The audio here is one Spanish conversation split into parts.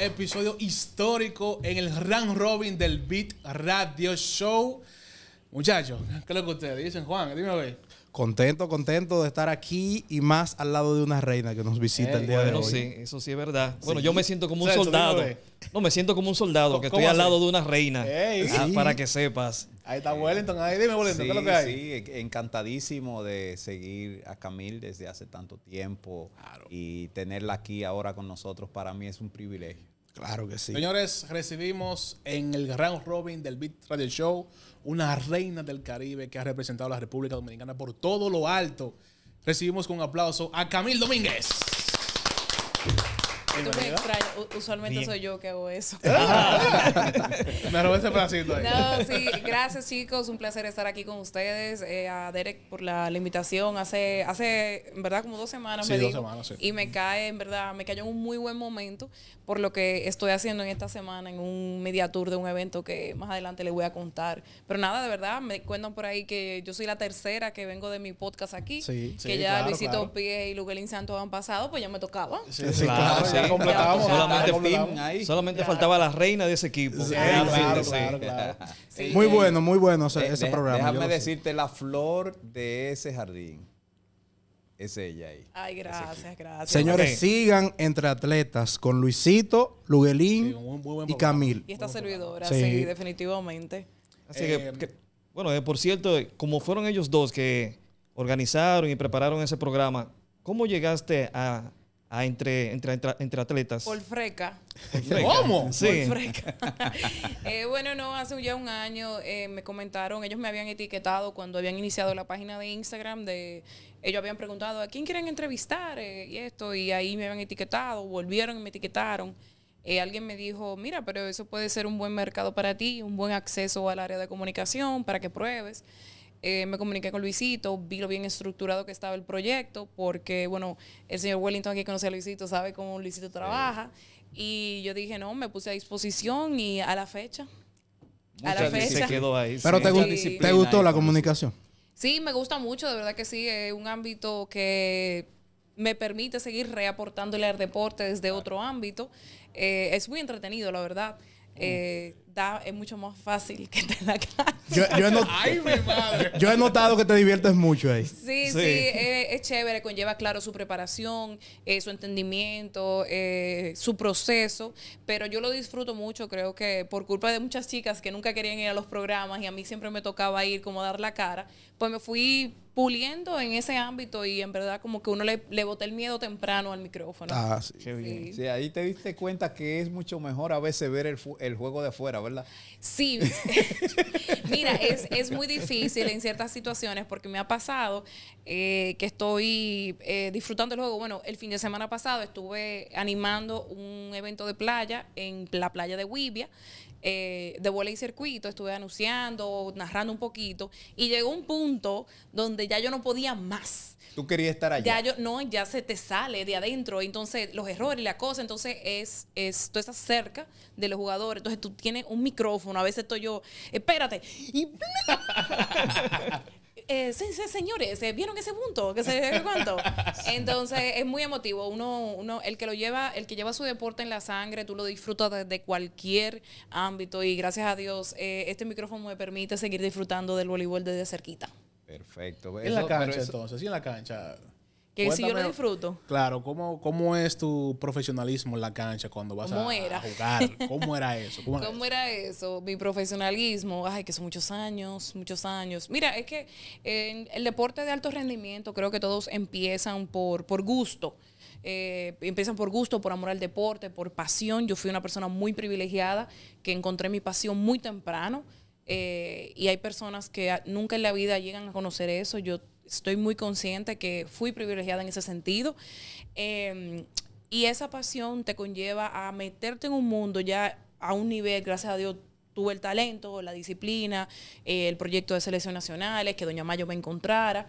episodio histórico en el Run Robin del Beat Radio Show. Muchachos, ¿qué es lo que ustedes dicen, Juan? Dime a Contento, contento de estar aquí y más al lado de una reina que nos visita el eh, día de hoy. Sí, eso sí es verdad. Bueno, yo me siento como un soldado. No, me siento como un soldado que estoy al lado de una reina. Ah, para que sepas. Ahí está Wellington, ahí dime Wellington, ¿qué es lo que hay? Sí, e-, encantadísimo de seguir a Camil desde hace tanto tiempo y tenerla aquí ahora con nosotros para mí es un privilegio. Claro que sí. Señores, recibimos en el round robin del Beat Radio Show una reina del Caribe que ha representado a la República Dominicana por todo lo alto. Recibimos con un aplauso a Camil Domínguez. Usualmente soy yo que hago eso. Ah. me robé ese No, sí, gracias chicos. Un placer estar aquí con ustedes. Eh, a Derek por la, invitación. Hace, hace, en verdad, como dos semanas sí, dos semanas, Y me cae, en verdad, me cayó en un muy buen momento por lo que estoy haciendo en esta semana en un media tour de un evento que más adelante les voy a contar. Pero nada, de verdad, me cuentan por ahí que yo soy la tercera que vengo de mi podcast aquí. que ya Luisito Pie y Luguelín santo han pasado, pues ya me tocaba completábamos. Solamente, faltaba la reina de ese equipo. Muy bueno, muy bueno ese, programa. Déjame decirte, la flor de ese jardín es ella ahí. Ay, gracias, gracias. Señores, sigan entre atletas con Luisito, Luguelín y Camil. Y esta servidora, sí. definitivamente. Así eh, bueno, eh, por cierto, eh, como fueron ellos dos que organizaron y prepararon ese programa, ¿cómo llegaste a, Ah, entre, entre, atletas. Por Freca. ¿Cómo? Sí. Freca. Eh, bueno, no, hace ya un año eh, me comentaron, ellos me habían etiquetado cuando habían iniciado la página de Instagram, de ellos habían preguntado a quién quieren entrevistar eh, y esto, y ahí me habían etiquetado, volvieron y me etiquetaron. alguien me dijo, mira, pero eso puede ser un buen mercado para ti, un buen acceso al área de comunicación para que pruebes. Eh, me comuniqué con Luisito, vi lo bien estructurado que estaba el proyecto, porque, bueno, el señor Wellington aquí conoce a Luisito, sabe cómo Luisito trabaja. Y yo dije, no, me puse a disposición y a la fecha. a la fecha. Pero te, gustó, la comunicación. Sí, me gusta mucho, de verdad que sí, es un ámbito que me permite seguir reaportándole al deporte desde otro ámbito. Eh, es muy entretenido, la verdad es mucho más fácil que estar en la casa Yo, he, notado que te diviertes mucho ahí. Sí, sí, es, chévere, conlleva claro su preparación, eh, su entendimiento, eh, su proceso, pero yo lo disfruto mucho, creo que por culpa de muchas chicas que nunca querían ir a los programas y a mí siempre me tocaba ir como dar la cara, pues me fui puliendo en ese ámbito y en verdad como que uno le, le boté el miedo temprano al micrófono. Ah, sí. ahí te diste cuenta que es mucho mejor a veces ver el juego de afuera ¿verdad? Sí. Mira, es, muy difícil en ciertas situaciones porque me ha pasado eh, que estoy eh, disfrutando el juego. Bueno, el fin de semana pasado estuve animando un evento de playa en la playa de Wibia eh, de bola y circuito, estuve anunciando, narrando un poquito, y llegó un punto donde ya yo no podía más. Tú querías estar allá. Ya yo, no, ya se te sale de adentro, entonces los errores, la cosa, entonces es, es tú estás cerca de los jugadores, entonces tú tienes un micrófono, a veces estoy yo, espérate, eh, sí, sí, señores, eh, ¿vieron ese punto? Que se Entonces, es muy emotivo. Uno, el que lo lleva, el que lleva su deporte en la sangre, tú lo disfrutas desde cualquier ámbito. Y gracias a Dios, eh, este micrófono me permite seguir disfrutando del voleibol desde cerquita. Perfecto. en la cancha, entonces, sí, en la cancha. Que si yo lo disfruto. Claro, ¿cómo, ¿cómo es tu profesionalismo en la cancha cuando vas a, jugar? ¿Cómo era eso? ¿Cómo, era, eso? Mi profesionalismo, ay, que son muchos años, muchos años. Mira, es que en eh, el deporte de alto rendimiento creo que todos empiezan por, por gusto. Eh, empiezan por gusto, por amor al deporte, por pasión. Yo fui una persona muy privilegiada que encontré mi pasión muy temprano. Eh, y hay personas que nunca en la vida llegan a conocer eso. Yo estoy muy consciente que fui privilegiada en ese sentido. Em, y esa pasión te conlleva a meterte en un mundo ya a un nivel, gracias a Dios, tuve el talento, la disciplina, eh, el proyecto de selección nacionales, que Doña Mayo me encontrara.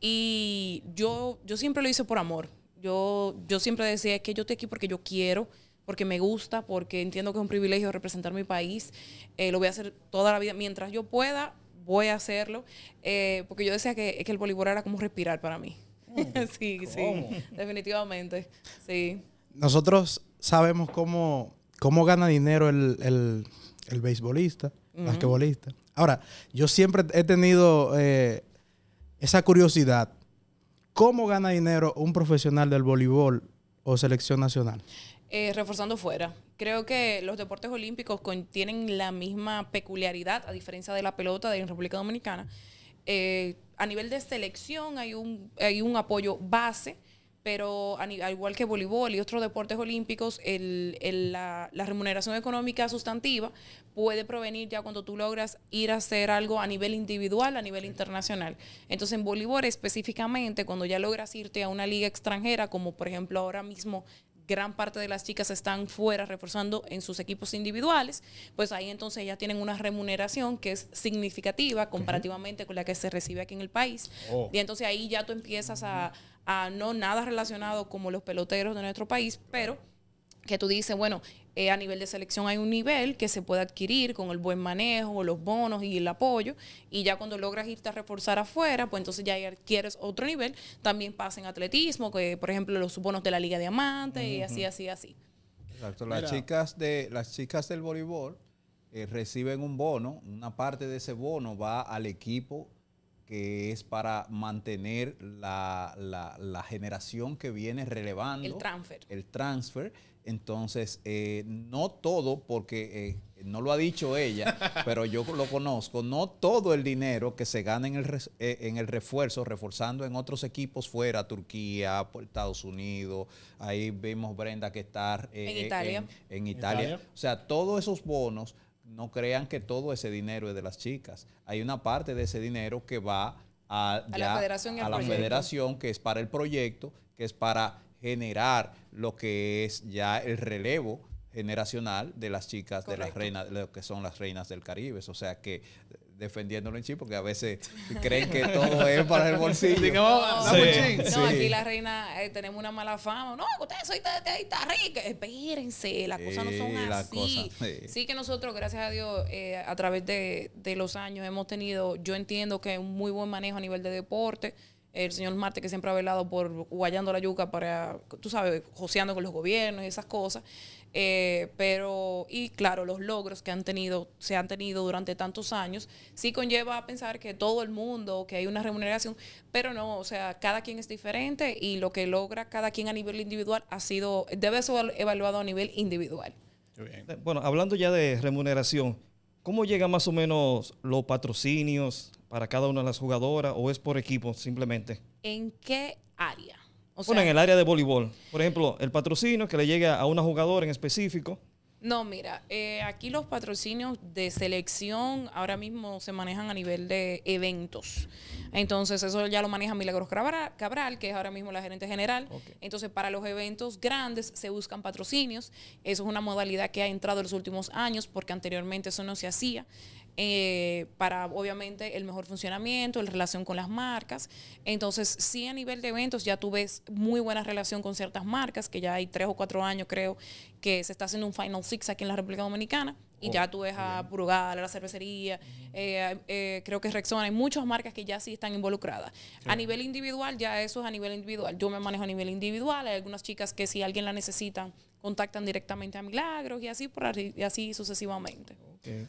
Y yo, yo siempre lo hice por amor. Yo, yo siempre decía que yo estoy aquí porque yo quiero, porque me gusta, porque entiendo que es un privilegio representar mi país. Eh, lo voy a hacer toda la vida. Mientras yo pueda, voy a hacerlo, eh, porque yo decía que, el voleibol era como respirar para mí. Mm. sí, sí, definitivamente, sí. Nosotros sabemos cómo, cómo gana dinero el, el, el beisbolista, basquetbolista. Ahora, yo siempre he tenido eh, esa curiosidad. ¿Cómo gana dinero un profesional del voleibol o selección nacional? Eh, reforzando fuera. Creo que los deportes olímpicos tienen la misma peculiaridad, a diferencia de la pelota de la República Dominicana. Eh, a nivel de selección hay un, apoyo base, pero al igual que voleibol y otros deportes olímpicos, la, remuneración económica sustantiva puede provenir ya cuando tú logras ir a hacer algo a nivel individual, a nivel internacional. Entonces, en voleibol específicamente, cuando ya logras irte a una liga extranjera, como por ejemplo ahora mismo gran parte de las chicas están fuera reforzando en sus equipos individuales, pues ahí entonces ya tienen una remuneración que es significativa comparativamente con la que se recibe aquí en el país. Oh. Y entonces ahí ya tú empiezas a, a no nada relacionado como los peloteros de nuestro país, pero que tú dices, bueno, eh, a nivel de selección hay un nivel que se puede adquirir con el buen manejo, los bonos y el apoyo, y ya cuando logras irte a reforzar afuera, pues entonces ya adquieres otro nivel. También pasa en atletismo, que por ejemplo los bonos de la Liga Diamante y así, así, así. Exacto. Las chicas de las chicas del voleibol eh, reciben un bono, una parte de ese bono va al equipo que es para mantener la, la generación que viene relevando. El transfer. El transfer entonces, eh, no todo, porque eh, no lo ha dicho ella, pero yo lo conozco, no todo el dinero que se gana en el, eh, refuerzo, reforzando en otros equipos fuera, Turquía, por Estados Unidos, ahí vimos Brenda que está en Italia. En, Italia. O sea, todos esos bonos, no crean que todo ese dinero es de las chicas. Hay una parte de ese dinero que va a la federación, que es para el proyecto, que es para generar lo que es ya el relevo generacional de las chicas, de las reinas, de lo que son las reinas del Caribe. O sea que defendiéndolo en Chi, porque a veces creen que todo es para el bolsillo. No, aquí la reina eh, tenemos una mala fama. No, ustedes soy está rica. Espérense, las cosas no son así. sí. que nosotros, gracias a Dios, eh, a través de, de los años hemos tenido, yo entiendo que un muy buen manejo a nivel de deporte el señor Marte, que siempre ha velado por guayando la yuca para, tú sabes, joseando con los gobiernos y esas cosas. Eh, pero, y claro, los logros que han tenido, se han tenido durante tantos años, sí conlleva a pensar que todo el mundo, que hay una remuneración, pero no, o sea, cada quien es diferente y lo que logra cada quien a nivel individual ha sido, debe ser evaluado a nivel individual. Eh, bueno, hablando ya de remuneración, ¿cómo llegan más o menos los patrocinios para cada una de las jugadoras o es por equipo simplemente? ¿En qué área? O bueno, en el área de voleibol. Por ejemplo, el patrocinio que le llegue a una jugadora en específico. No, mira, eh, aquí los patrocinios de selección ahora mismo se manejan a nivel de eventos. Entonces, eso ya lo maneja Milagros Cabral, que es ahora mismo la gerente general. Entonces, para los eventos grandes se buscan patrocinios. Eso es una modalidad que ha entrado en los últimos años porque anteriormente eso no se hacía. Eh, para obviamente el mejor funcionamiento, la relación con las marcas. Entonces, sí a nivel de eventos ya tú ves muy buena relación con ciertas marcas, que ya hay tres o cuatro años creo que se está haciendo un Final Six aquí en la República Dominicana. Y ya tú ves a Brugal, a la cervecería, eh, eh, creo que Rexona, hay muchas marcas que ya sí están involucradas. A nivel individual, ya eso es a nivel individual. Yo me manejo a nivel individual, hay algunas chicas que si alguien la necesita, contactan directamente a Milagros y así, por sucesivamente.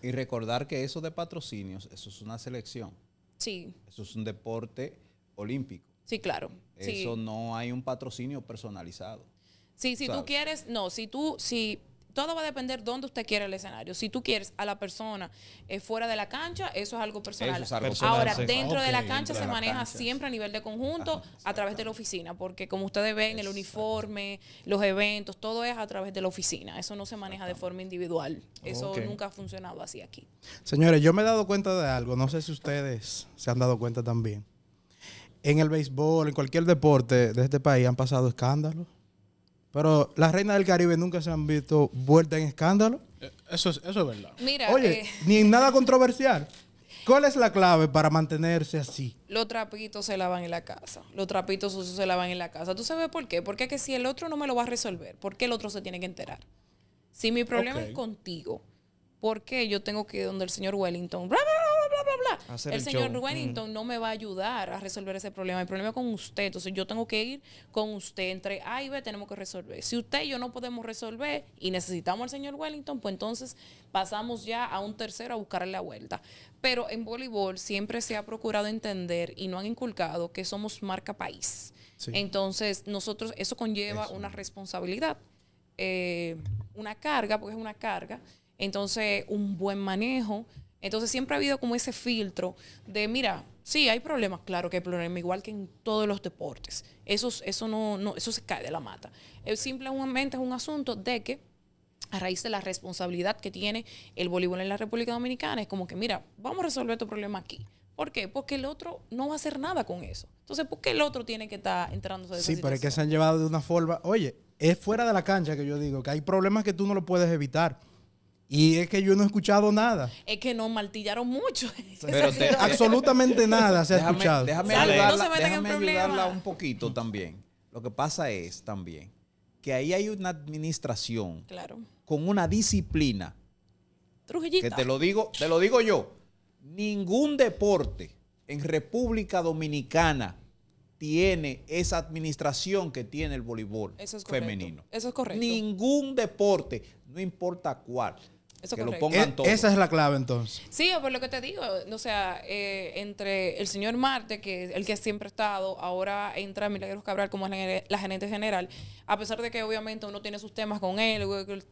Y recordar que eso de patrocinios, eso es una selección. Sí. Eso es un deporte olímpico. Sí, claro. Eso no hay un patrocinio personalizado. Sí, si tú quieres, no, si tú, si todo va a depender dónde usted quiera el escenario. Si tú quieres a la persona eh, fuera de la cancha, eso es algo personal. Ahora, dentro de la cancha se maneja siempre a nivel de conjunto, a través de la oficina, porque como ustedes ven, el uniforme, los eventos, todo es a través de la oficina. Eso no se maneja de forma individual. Eso nunca ha funcionado así aquí. Señores, yo me he dado cuenta de algo, no sé si ustedes se han dado cuenta también. En el béisbol, en cualquier deporte de este país han pasado escándalos. Pero las reinas del Caribe nunca se han visto vueltas en escándalo. Eh, eso es, verdad. Mira, Oye, eh, ni en nada controversial. ¿Cuál es la clave para mantenerse así? Los trapitos se lavan en la casa. Los trapitos sucios se lavan en la casa. ¿Tú sabes por qué? Porque es que si el otro no me lo va a resolver, ¿por qué el otro se tiene que enterar? Si mi problema es contigo, ¿por qué yo tengo que ir donde el señor Wellington? ¡Bla, bla, el, señor Wellington mm. no me va a ayudar a resolver ese problema. El problema es con usted. Entonces yo tengo que ir con usted entre A y B, tenemos que resolver. Si usted y yo no podemos resolver y necesitamos al señor Wellington, pues entonces pasamos ya a un tercero a buscarle la vuelta. Pero en voleibol siempre se ha procurado entender y no han inculcado que somos marca país. Entonces, nosotros, eso conlleva una responsabilidad, eh, una carga, porque es una carga. Entonces, un buen manejo, entonces siempre ha habido como ese filtro de, mira, sí, hay problemas, claro que hay problemas, igual que en todos los deportes. Eso, eso, no, eso se cae de la mata. Es eh, simplemente es un asunto de que a raíz de la responsabilidad que tiene el voleibol en la República Dominicana, es como que, mira, vamos a resolver tu problema aquí. ¿Por qué? Porque el otro no va a hacer nada con eso. Entonces, ¿por qué el otro tiene que estar entrando de Sí, pero es que se han llevado de una forma, oye, es fuera de la cancha que yo digo, que hay problemas que tú no lo puedes evitar y es que yo no he escuchado nada. Es que nos martillaron mucho. Pero absolutamente nada se ha escuchado. Déjame, ayudarla, un poquito también. Lo que pasa es también que ahí hay una administración con una disciplina. Trujillita. Que te lo digo, te lo digo yo. Ningún deporte en República Dominicana tiene esa administración que tiene el voleibol femenino. Eso es correcto. Ningún deporte, no importa cuál. Eso que lo pongan e, todo. Esa es la clave entonces. Sí, por lo que te digo, o sea, eh, entre el señor Marte, que es el que siempre ha estado, ahora entra Milagros Cabral como la, gerente general, a pesar de que obviamente uno tiene sus temas con él,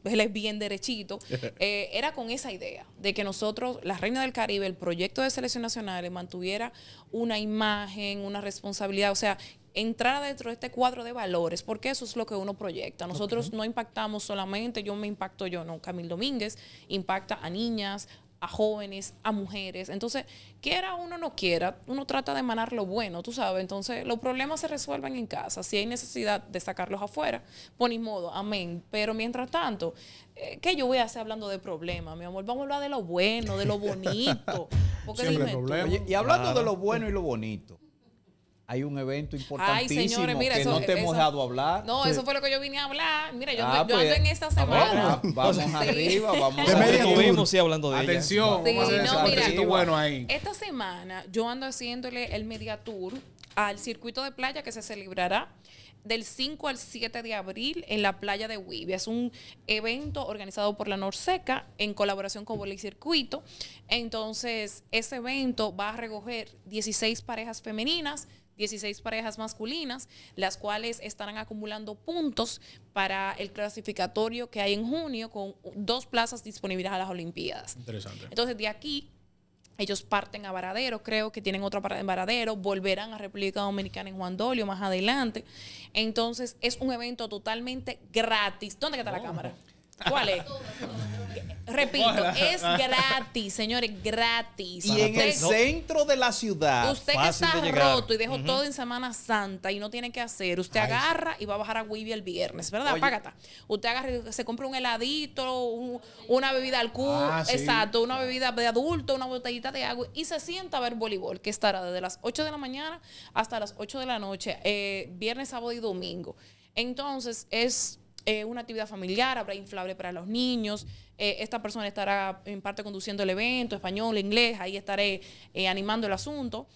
él es bien derechito, eh, era con esa idea de que nosotros, la Reina del Caribe, el proyecto de selección nacional, mantuviera una imagen, una responsabilidad, o sea, entrar dentro de este cuadro de valores, porque eso es lo que uno proyecta. Nosotros no impactamos solamente, yo me impacto yo, no, Camil Domínguez impacta a niñas, a jóvenes, a mujeres. Entonces, quiera uno no quiera, uno trata de emanar lo bueno, tú sabes. Entonces, los problemas se resuelven en casa. Si hay necesidad de sacarlos afuera, por pues ni modo, amén. Pero mientras tanto, eh, ¿qué yo voy a hacer hablando de problemas, mi amor? Vamos a hablar de lo bueno, de lo bonito. Porque dime, y hablando de lo bueno y lo bonito, hay un evento importantísimo Ay, señores, mira, que no te hemos dado a hablar. No, eso fue lo que yo vine a hablar. Mira, yo, ah, yo ando pues, en esta semana. Ah, vamos, vamos arriba, vamos de media sí hablando de Atención, ella. Sí, no, mira, bueno ahí. Esta semana yo ando haciéndole el Mediatour al circuito de playa que se celebrará del 5 al 7 de abril en la playa de Wibia. Es un evento organizado por la Norseca en colaboración con y Circuito. Entonces, ese evento va a recoger 16 parejas femeninas, 16 parejas masculinas, las cuales estarán acumulando puntos para el clasificatorio que hay en junio con dos plazas disponibles a las Olimpiadas. Interesante. Entonces, de aquí ellos parten a Varadero, creo que tienen otra parada en Varadero, volverán a República Dominicana en Juan Dolio más adelante. Entonces es un evento totalmente gratis. ¿Dónde está la oh. cámara? ¿Cuál es? Repito, es gratis, señores, gratis. Y en el centro de la ciudad. Usted que está roto y dejó todo en Semana Santa y no tiene que hacer, usted agarra y va a bajar a Wibi el viernes, ¿verdad? Usted agarra se compra un heladito, una bebida al cubo, ah, exacto, una bebida de adulto, una botellita de agua y se sienta a ver voleibol, que estará desde las 8 de la mañana hasta las 8 de la noche, eh, viernes, sábado y domingo. Entonces, es eh, una actividad familiar, habrá inflable para los niños, eh, esta persona estará en parte conduciendo el evento, español, inglés, ahí estaré eh, animando el asunto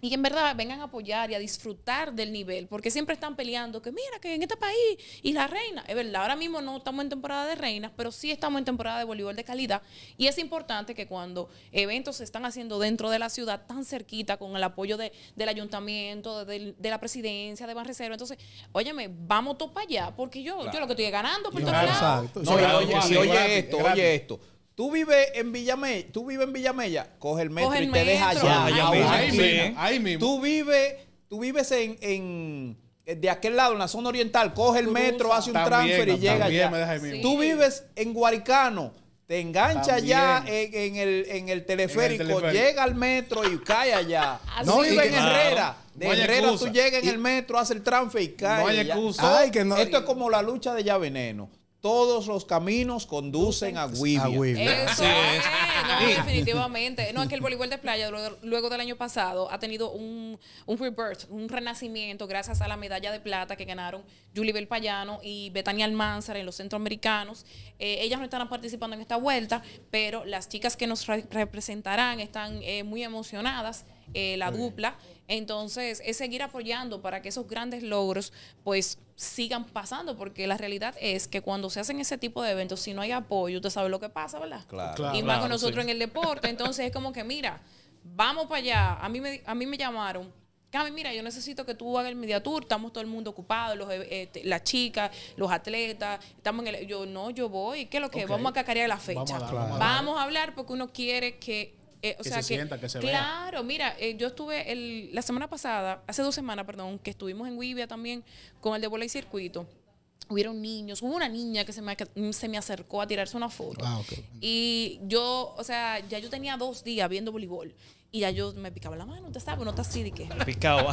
y en verdad vengan a apoyar y a disfrutar del nivel, porque siempre están peleando que mira que en este país y la reina, es verdad, ahora mismo no estamos en temporada de reinas, pero sí estamos en temporada de voleibol de calidad y es importante que cuando eventos se están haciendo dentro de la ciudad tan cerquita con el apoyo de, del ayuntamiento, de, la presidencia, de Banreserva, entonces, óyeme, vamos todos para allá, porque yo, yo lo que estoy ganando por Exacto. oye, oye, esto, oye esto. Tú vives en Villamella, tú en Villamella, coge el metro y te deja allá. Tú vives, tú vives en, de aquel lado, en la zona oriental, coge el metro, hace un transfer y llega allá. Tú vives en Guaricano, te engancha allá en, el, teleférico, llega al metro y cae allá. no vives en Herrera. De Herrera tú llegas en el metro, haces el transfer y cae. No Esto es como la lucha de ya veneno todos los caminos conducen a Guivia. Eso, definitivamente. No, es que el voleibol de playa, luego del año pasado, ha tenido un, un rebirth, un renacimiento, gracias a la medalla de plata que ganaron Julibel Payano y Betania Almanzar en los centroamericanos. Eh, ellas no están participando en esta vuelta, pero las chicas que nos representarán están eh, muy emocionadas eh, la dupla. Entonces, es seguir apoyando para que esos grandes logros pues sigan pasando, porque la realidad es que cuando se hacen ese tipo de eventos, si no hay apoyo, usted sabe lo que pasa, ¿verdad? Claro. y más con nosotros en el deporte, entonces es como que, mira, vamos para allá. A mí me, a mí me llamaron, Cami, mira, yo necesito que tú hagas el media tour, estamos todo el mundo ocupado, los, eh, eh, las chicas, los atletas, estamos en el... Yo, no, yo voy, ¿qué es lo que? Vamos a cacarear la fecha. vamos a hablar porque uno quiere que eh, que se sienta, que se claro, mira, eh, yo estuve la semana pasada, hace dos semanas, perdón, que estuvimos en Wivia también con el de bola y circuito. Hubieron niños, hubo una niña que se me, acercó a tirarse una foto. Ah, y yo, o sea, ya yo tenía dos días viendo voleibol. Y ya yo me picaba la mano, ¿te sabes? No está así de qué. Picaba.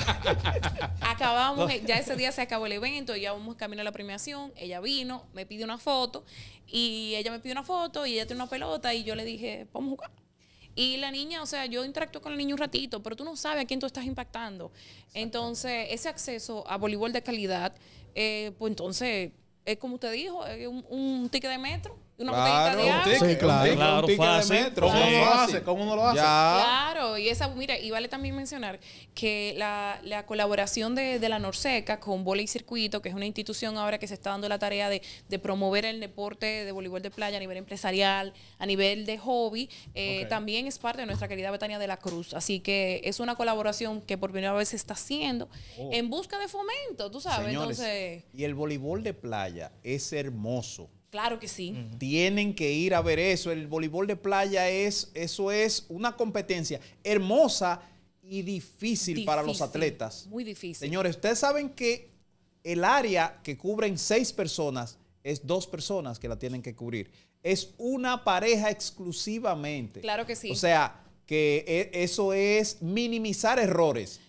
Acabamos, ya ese día se acabó el evento, ya vamos camino a la premiación. Ella vino, me pidió una foto y ella me pidió una foto y ella tiene una pelota y yo le dije, vamos a jugar. Y la niña, o sea, yo interactuo con la niña un ratito, pero tú no sabes a quién tú estás impactando. Entonces, ese acceso a voleibol de calidad, eh, pues entonces, es como usted dijo, es un ticket de metro claro, de claro, fácil, ¿Cómo, lo hace? Claro, y esa, mira, y vale también mencionar que la, la colaboración de, la Norseca con y Circuito, que es una institución ahora que se está dando la tarea de, de, promover el deporte de voleibol de playa a nivel empresarial, a nivel de hobby, eh, también es parte de nuestra querida Betania de la Cruz. Así que es una colaboración que por primera vez se está haciendo oh. en busca de fomento, tú sabes. Entonces, y el voleibol de playa es hermoso. Claro que sí. Tienen que ir a ver eso. El voleibol de playa es, eso es una competencia hermosa y difícil, para los atletas. Muy difícil. Señores, ustedes saben que el área que cubren seis personas es dos personas que la tienen que cubrir. Es una pareja exclusivamente. Claro que sí. O sea, que e, eso es minimizar errores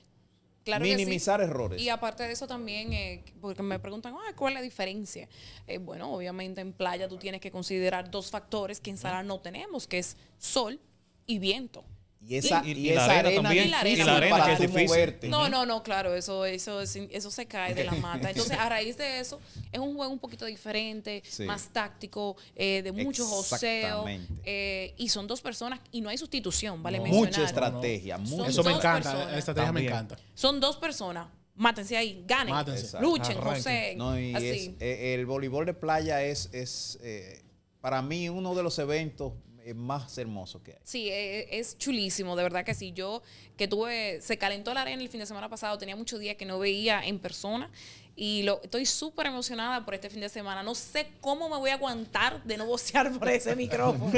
minimizar errores. Y aparte de eso también, eh, porque me preguntan, ah, ¿cuál es la diferencia? Eh, bueno, obviamente en playa tú tienes que considerar dos factores que en sala no tenemos, que es sol y viento. Y esa, y, la arena, también, la arena, y la arena, es difícil. No, no, no, claro, eso, eso, eso se cae de la mata. Entonces, a raíz de eso, es un juego un poquito diferente, más táctico, eh, de mucho joseo. Eh, y son dos personas y no hay sustitución, ¿vale? Mencionar. Mucha estrategia, Eso me encanta, la estrategia me encanta. Son dos personas. Mátense ahí, ganen, Mátense. luchen, joseen. Y eh, el voleibol de playa es, es eh, para mí uno de los eventos eh, más hermoso que hay. Sí, eh, eh, es chulísimo, de verdad que sí. Yo que tuve, se calentó la arena el fin de semana pasado, tenía muchos días que no veía en persona y lo, estoy súper emocionada por este fin de semana. No sé cómo me voy a aguantar de no vocear por ese micrófono.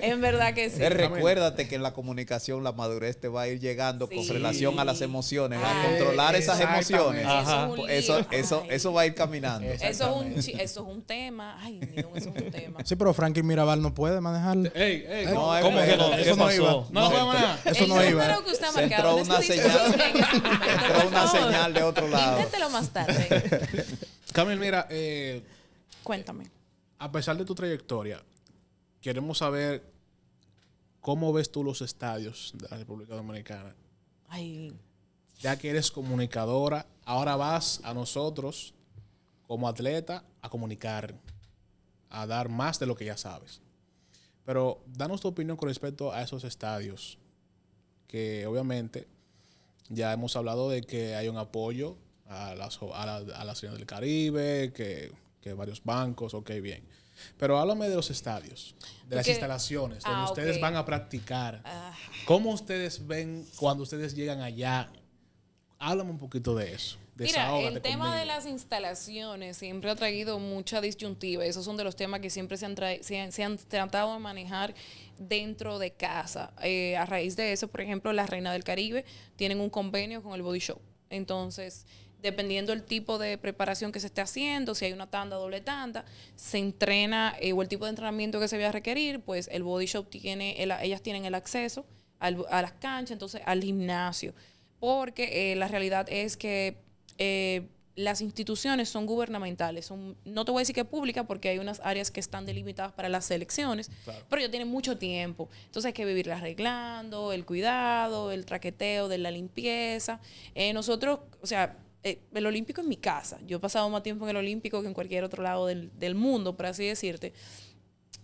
es verdad que sí. Eh, recuérdate que en la comunicación la madurez te va a ir llegando con relación a las emociones, a controlar esas emociones. Eso, eso, eso, va a ir caminando. Eso es, un, eso es un tema. Ay, es un tema. Sí, pero Franklin Mirabal no puede manejar no, Eso no iba. No, Eso no iba. una este señal. de otro lado. Inténtelo más tarde. Camil, mira, eh, cuéntame. A pesar de tu trayectoria, queremos saber cómo ves tú los estadios de la República Dominicana. Ay. Ya que eres comunicadora, ahora vas a nosotros como atleta a comunicar, a dar más de lo que ya sabes. Pero danos tu opinión con respecto a esos estadios, que obviamente ya hemos hablado de que hay un apoyo a a, la, Ciudad del Caribe, que, varios bancos, ok, bien. Pero háblame de los estadios, de las instalaciones, donde ah, ustedes van a practicar. Ah. ¿Cómo ustedes ven cuando ustedes llegan allá? Háblame un poquito de eso. Mira, el tema de las instalaciones siempre ha traído mucha disyuntiva. Esos son de los temas que siempre se han, se han, tratado de manejar dentro de casa. Eh, a raíz de eso, por ejemplo, la Reina del Caribe tienen un convenio con el Body Shop. Entonces, dependiendo el tipo de preparación que se esté haciendo, si hay una tanda, doble tanda, se entrena eh, o el tipo de entrenamiento que se vaya a requerir, pues el body shop tiene, ellas tienen el acceso a las canchas, entonces al gimnasio, porque eh, la realidad es que eh, las instituciones son gubernamentales, no te voy a decir que pública porque hay unas áreas que están delimitadas para las elecciones, pero ya tienen mucho tiempo. Entonces hay que vivirla arreglando, el cuidado, el traqueteo de la limpieza. nosotros, o sea, eh, el Olímpico es mi casa. Yo he pasado más tiempo en el Olímpico que en cualquier otro lado del, mundo, por así decirte.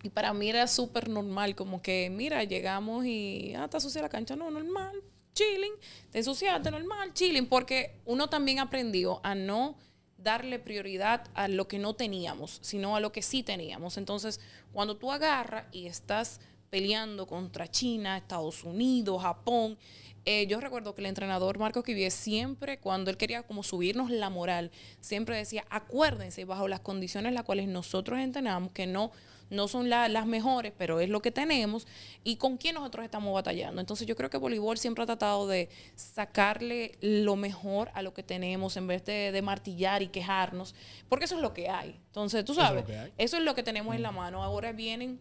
Y para mí era súper normal, como que, mira, llegamos y, ah, está sucia la cancha, no, normal, chilling, te ensuciaste, normal, chilling, porque uno también aprendió a no darle prioridad a lo que no teníamos, sino a lo que sí teníamos. Entonces, cuando tú agarras y estás peleando contra China, Estados Unidos, Japón, eh, yo recuerdo que el entrenador Marcos Quivier siempre, cuando él quería como subirnos la moral, siempre decía, acuérdense bajo las condiciones las cuales nosotros entrenamos, que no, no son las mejores, pero es lo que tenemos, y con quién nosotros estamos batallando. Entonces yo creo que voleibol siempre ha tratado de sacarle lo mejor a lo que tenemos en vez de, martillar y quejarnos, porque eso es lo que hay. Entonces, tú sabes, eso es lo que, tenemos en la mm. mano. Ahora vienen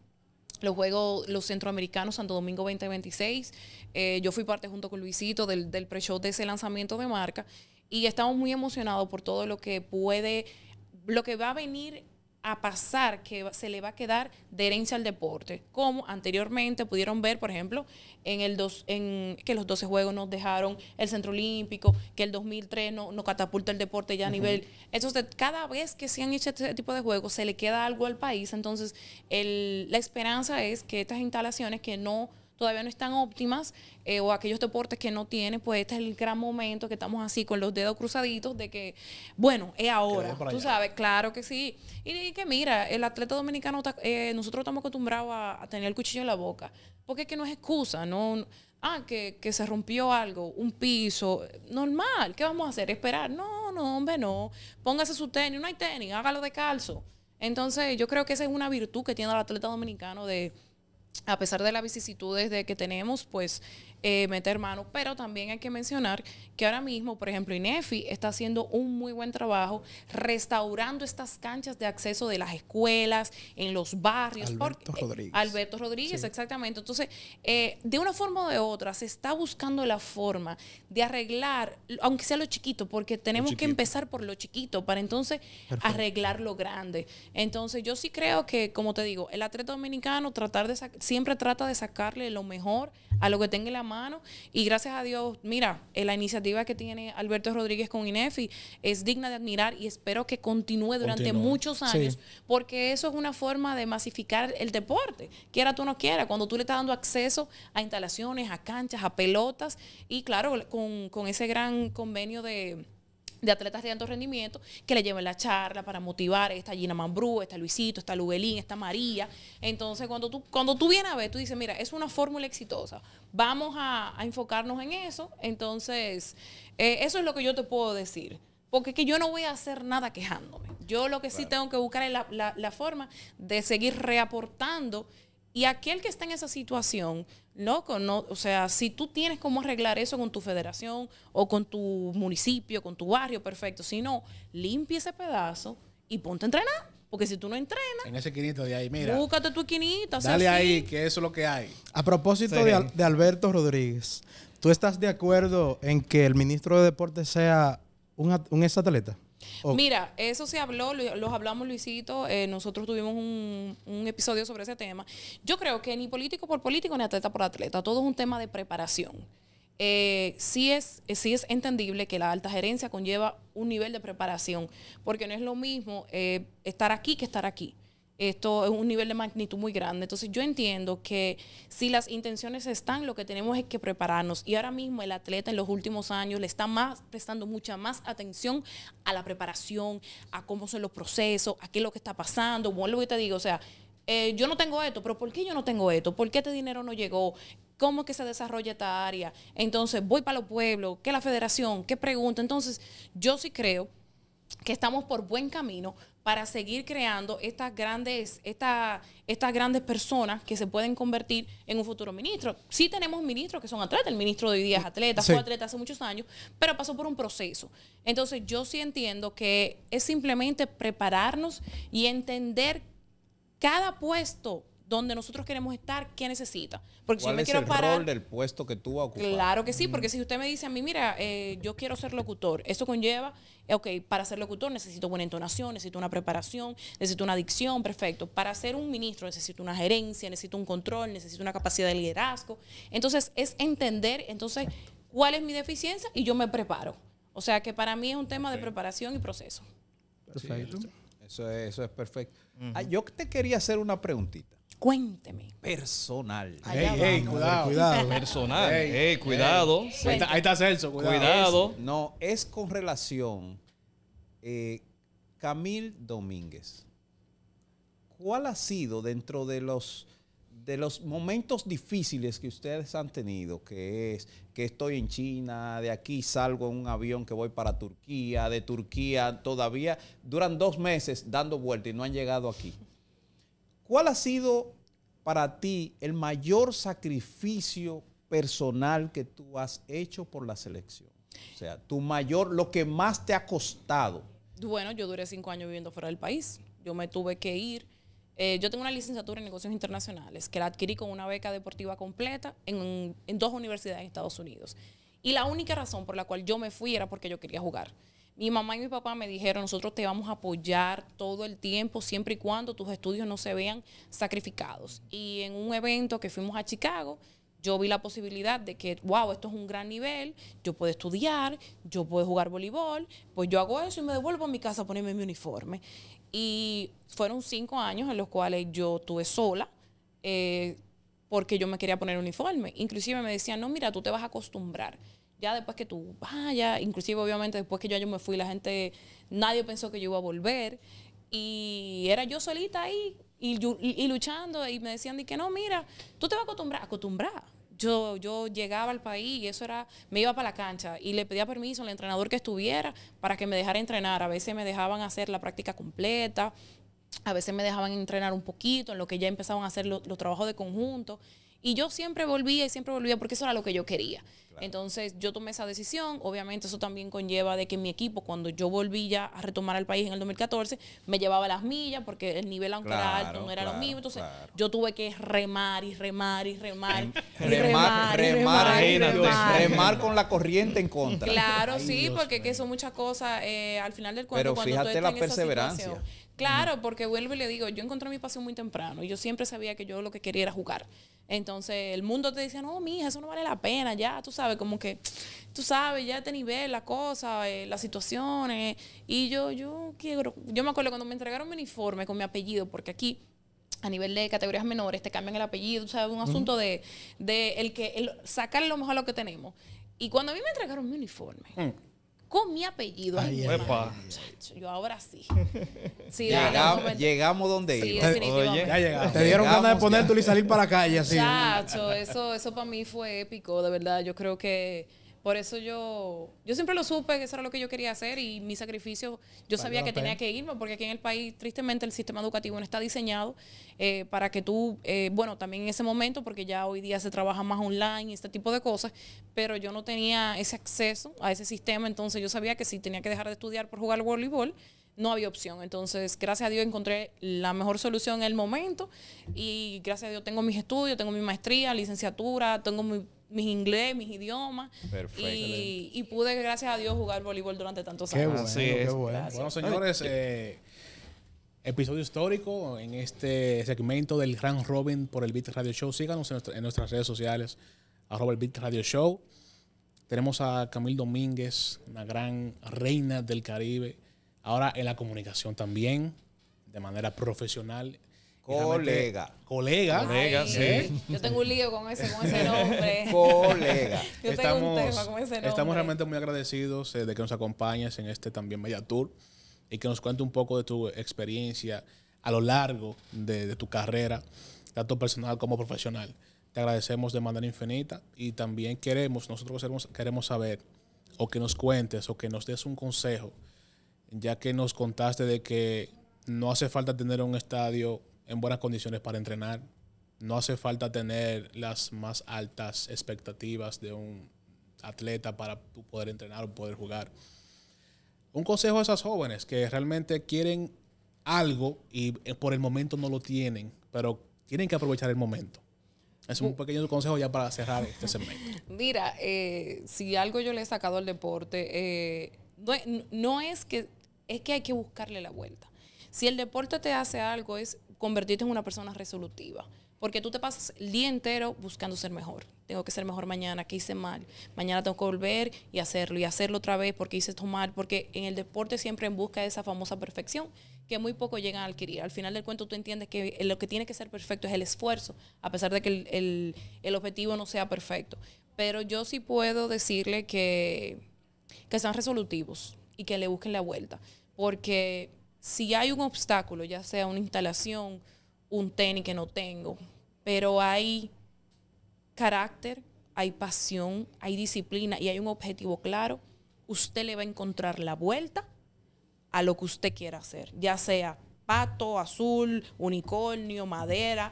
los Juegos, los Centroamericanos, Santo Domingo 2026. Eh, yo fui parte junto con Luisito del, del pre-show de ese lanzamiento de marca y estamos muy emocionados por todo lo que puede, lo que va a venir a pasar que se le va a quedar de herencia al deporte, como anteriormente pudieron ver, por ejemplo, en el en que los 12 juegos nos dejaron el Centro Olímpico, que el 2003 no, no catapulta el deporte ya a nivel. Entonces, cada vez que se han hecho este tipo de juegos, se le queda algo al país. Entonces, la esperanza es que estas instalaciones que no todavía no están óptimas eh, o aquellos deportes que no tienen, pues este es el gran momento que estamos así con los dedos cruzaditos de que, bueno, es ahora. Tú sabes, claro que sí. Y, que mira, el atleta dominicano, eh, nosotros estamos acostumbrados a, tener el cuchillo en la boca, porque es que no es excusa, no... Ah, que, que se rompió algo, un piso, normal, ¿qué vamos a hacer? ¿Esperar? No, no, hombre, no. Póngase su tenis, no hay tenis, hágalo de calzo. Entonces, yo creo que esa es una virtud que tiene el atleta dominicano de, a pesar de las vicisitudes de que tenemos, pues eh, meter mano, pero también hay que mencionar que ahora mismo, por ejemplo, INEFI está haciendo un muy buen trabajo restaurando estas canchas de acceso de las escuelas, en los barrios. Alberto eh, Rodríguez. Alberto Rodríguez, exactamente. Entonces, eh, de una forma o de otra, se está buscando la forma de arreglar, aunque sea lo chiquito, porque tenemos que empezar por lo chiquito para entonces arreglar lo grande. Entonces, yo sí creo que, como te digo, el atleta dominicano tratar de siempre trata de sacarle lo mejor a lo que tenga la mano y gracias a Dios, mira, eh, la iniciativa que tiene Alberto Rodríguez con INEFI es digna de admirar y espero que continúe durante muchos años porque eso es una forma de masificar el deporte, quiera tú no quiera, cuando tú le estás dando acceso a instalaciones, a canchas, a pelotas y claro, con ese gran convenio de de atletas de alto rendimiento que le lleven la charla para motivar. Está Gina Mambrú, está Luisito, está Lubelín, está María. Entonces, cuando tú, cuando tú vienes a ver, tú dices, mira, es una fórmula exitosa. Vamos a, enfocarnos en eso. Entonces, eh, eso es lo que yo te puedo decir. Porque es que yo no voy a hacer nada quejándome. Yo lo que sí tengo que buscar es la, la forma de seguir reaportando y aquel que está en esa situación, loco, no, o sea, si tú tienes cómo arreglar eso con tu federación o con tu municipio, con tu barrio, perfecto. Si no, limpia ese pedazo y ponte a entrenar. Porque si tú no entrenas. En ese quinito de ahí, mira. Búscate tu quinita. dale ahí, que eso es lo que hay. A propósito de, Alberto Rodríguez, ¿tú estás de acuerdo en que el ministro de Deportes sea un, exatleta? Mira, eso se habló, los hablamos Luisito, eh, nosotros tuvimos un, episodio sobre ese tema. Yo creo que ni político por político, ni atleta por atleta, todo es un tema de preparación. Eh, sí, es, eh, es entendible que la alta gerencia conlleva un nivel de preparación, porque no es lo mismo estar aquí que estar aquí. Esto es un nivel de magnitud muy grande. Entonces yo entiendo que si las intenciones están, lo que tenemos es que prepararnos. Y ahora mismo el atleta en los últimos años le está más prestando mucha más atención a la preparación, a cómo son los procesos, a qué es lo que está pasando. Vuelvo y te digo, o sea, eh, yo no tengo esto, pero ¿por qué yo no tengo esto? ¿Por qué este dinero no llegó? ¿Cómo es que se desarrolla esta área? Entonces, voy para los pueblos, ¿qué la federación? ¿Qué pregunta? Entonces, yo sí creo que estamos por buen camino para seguir creando estas grandes, estas grandes personas que se pueden convertir en un futuro ministro. Sí tenemos ministros que son atletas, el ministro de hoy día es atleta, fue atleta hace muchos años, pero pasó por un proceso. Entonces yo sí entiendo que es simplemente prepararnos y entender cada puesto donde nosotros queremos estar, qué necesita. Porque yo me quiero el del puesto que tú vas a ocupar? Claro que sí, porque si usted me dice a mí, mira, eh, yo quiero ser locutor, eso conlleva, eh, ok, para ser locutor necesito buena entonación, necesito una preparación, necesito una adicción, perfecto. Para ser un ministro necesito una gerencia, necesito un control, necesito una capacidad de liderazgo. Entonces, es entender, entonces, cuál es mi deficiencia y yo me preparo. O sea que para mí es un tema de preparación y proceso. Perfecto. Eso es, eso es perfecto. Ah, yo te quería hacer una preguntita. Cuénteme. Personal. Hey, cuidado. cuidado. Personal. Hey, cuidado. Ahí está, Celso, cuidado. no, es con relación eh, Camil Domínguez. ¿Cuál ha sido dentro de los de los momentos difíciles que ustedes han tenido, que es que estoy en China, de aquí salgo en un avión que voy para Turquía, de Turquía todavía duran dos meses dando vueltas y no han llegado aquí? ¿Cuál ha sido para ti el mayor sacrificio personal que tú has hecho por la selección? O sea, tu mayor, lo que más te ha costado. Bueno, yo duré cinco años viviendo fuera del país. Yo me tuve que ir. Eh, yo tengo una licenciatura en negocios internacionales que la adquirí con una beca deportiva completa en, en dos universidades en Estados Unidos. Y la única razón por la cual yo me fui era porque yo quería jugar. Mi mamá y mi papá me dijeron, nosotros te vamos a apoyar todo el tiempo, siempre y cuando tus estudios no se vean sacrificados. Y en un evento que fuimos a Chicago, yo vi la posibilidad de que, wow, esto es un gran nivel, yo puedo estudiar, yo puedo jugar voleibol, pues yo hago eso y me devuelvo a mi casa a ponerme mi uniforme. Y fueron cinco años en los cuales yo estuve sola eh, porque yo me quería poner uniforme. Inclusive me decían, no, mira, tú te vas a acostumbrar ya después que tú vayas, inclusive obviamente después que yo, yo me fui, la gente, nadie pensó que yo iba a volver. Y era yo solita ahí y, luchando y me decían, que no, mira, tú te vas a acostumbrar, acostumbrar. Yo, yo llegaba al país y eso era, me iba para la cancha y le pedía permiso al entrenador que estuviera para que me dejara entrenar. A veces me dejaban hacer la práctica completa, a veces me dejaban entrenar un poquito en lo que ya empezaban a hacer los, los trabajos de conjunto y yo siempre volvía y siempre volvía porque eso era lo que yo quería. Entonces yo tomé esa decisión. Obviamente eso también conlleva de que mi equipo, cuando yo volvía a retomar al país en el 2014, me llevaba las millas porque el nivel aunque era alto no era lo mismo. Entonces yo tuve que remar y remar y remar. remar, remar, remar, con la corriente en contra. Claro, sí, porque que son muchas cosas eh, al final del cuento. Pero fíjate la perseverancia. Claro, porque vuelvo y le digo, yo encontré mi pasión muy temprano y yo siempre sabía que yo lo que quería era jugar. Entonces el mundo te dice, no, mija, eso no vale la pena, ya, tú sabes, como que, tú sabes, ya este nivel, la cosa, eh, las situaciones. Y yo, yo quiero, yo me acuerdo cuando me entregaron mi uniforme con mi apellido, porque aquí a nivel de categorías menores te cambian el apellido, sabes, un asunto de, el que, sacar lo mejor a lo que tenemos. Y cuando a mí me entregaron mi uniforme, mm con mi apellido. Ay, yo ahora sí. llegamos, donde iba. llegamos. Te dieron ganas de ponértelo y salir para la calle así. Chacho, eso, eso para mí fue épico, de verdad. Yo creo que por eso yo, yo siempre lo supe que eso era lo que yo quería hacer y mi sacrificio, yo sabía que tenía que irme porque aquí en el país, tristemente, el sistema educativo no está diseñado eh, para que tú, eh, bueno, también en ese momento, porque ya hoy día se trabaja más online y este tipo de cosas, pero yo no tenía ese acceso a ese sistema, entonces yo sabía que si tenía que dejar de estudiar por jugar voleibol, no había opción. Entonces, gracias a Dios encontré la mejor solución en el momento y gracias a Dios tengo mis estudios, tengo mi maestría, licenciatura, tengo mi mis inglés, mis idiomas. Perfecto. Y, pude, gracias a Dios, jugar voleibol durante tantos años. bueno, bueno. bueno. señores, eh, episodio histórico en este segmento del Grand Robin por el Beat Radio Show. Síganos en, nuestras redes sociales, arroba el Beat Radio Show. Tenemos a Camil Domínguez, una gran reina del Caribe, ahora en la comunicación también, de manera profesional Colega. Colega. Colega, sí. ¿eh? Yo tengo un lío con ese, nombre. Colega. estamos, Estamos realmente muy agradecidos eh, de que nos acompañes en este también Media Tour y que nos cuente un poco de tu experiencia a lo largo de, tu carrera, tanto personal como profesional. Te agradecemos de manera infinita y también queremos, nosotros queremos, queremos saber o que nos cuentes o que nos des un consejo, ya que nos contaste de que no hace falta tener un estadio en buenas condiciones para entrenar. No hace falta tener las más altas expectativas de un atleta para poder entrenar o poder jugar. Un consejo a esas jóvenes que realmente quieren algo y eh, por el momento no lo tienen, pero tienen que aprovechar el momento. Es un mm. pequeño consejo ya para cerrar este segmento. Mira, eh, si algo yo le he sacado al deporte, eh, no, no es que es que hay que buscarle la vuelta. Si el deporte te hace algo, es convertirte en una persona resolutiva. Porque tú te pasas el día entero buscando ser mejor. Tengo que ser mejor mañana, que hice mal. Mañana tengo que volver y hacerlo, y hacerlo otra vez porque hice esto mal. Porque en el deporte siempre en busca de esa famosa perfección que muy poco llegan a adquirir. Al final del cuento tú entiendes que lo que tiene que ser perfecto es el esfuerzo, a pesar de que el, objetivo no sea perfecto. Pero yo sí puedo decirle que, que sean resolutivos y que le busquen la vuelta. Porque si hay un obstáculo, ya sea una instalación, un tenis que no tengo, pero hay carácter, hay pasión, hay disciplina y hay un objetivo claro, usted le va a encontrar la vuelta a lo que usted quiera hacer, ya sea pato, azul, unicornio, madera.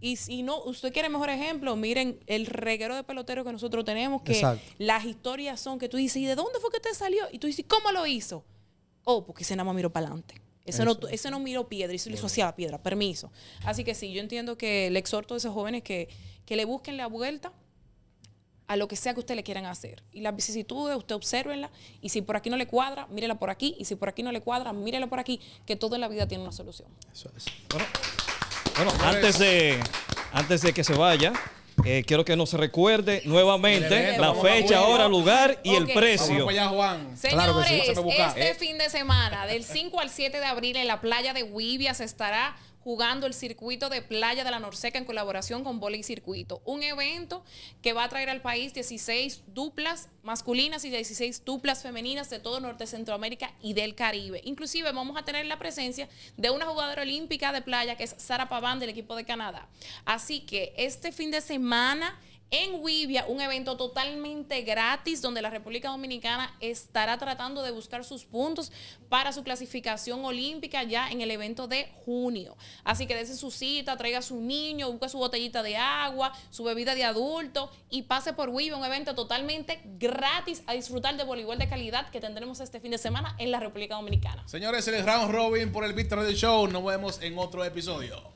Y si no, usted quiere mejor ejemplo, miren el reguero de pelotero que nosotros tenemos, que las historias son que tú dices, ¿y de dónde fue que te salió? Y tú dices, ¿cómo lo hizo? Oh, porque se nada más miró para adelante. Ese, eso. No, no miró piedra y le hizo hacia la piedra, permiso. Así que sí, yo entiendo que le exhorto a esos jóvenes que, que le busquen la vuelta a lo que sea que usted le quieran hacer. Y las vicisitudes, usted observenlas Y si por aquí no le cuadra, mírela por aquí. Y si por aquí no le cuadra, mírela por aquí. Que todo en la vida tiene una solución. Eso es. Bueno, bueno antes, de, antes de que se vaya, eh, quiero que nos recuerde nuevamente la fecha, hora, lugar y el precio. Señores, este fin de semana, del 5 al 7 de abril, en la playa de se estará jugando el circuito de playa de la Norseca en colaboración con Volley Circuito. Un evento que va a traer al país 16 duplas masculinas y 16 duplas femeninas de todo Norte Centroamérica y del Caribe. Inclusive vamos a tener la presencia de una jugadora olímpica de playa que es Sara Paván del equipo de Canadá. Así que este fin de semana en Wibia un evento totalmente gratis donde la República Dominicana estará tratando de buscar sus puntos para su clasificación olímpica ya en el evento de junio. Así que dese su cita, traiga a su niño, busque su botellita de agua, su bebida de adulto y pase por Wibia, un evento totalmente gratis a disfrutar de voleibol de calidad que tendremos este fin de semana en la República Dominicana. Señores, el round robin por el Víctor del Show. Nos vemos en otro episodio.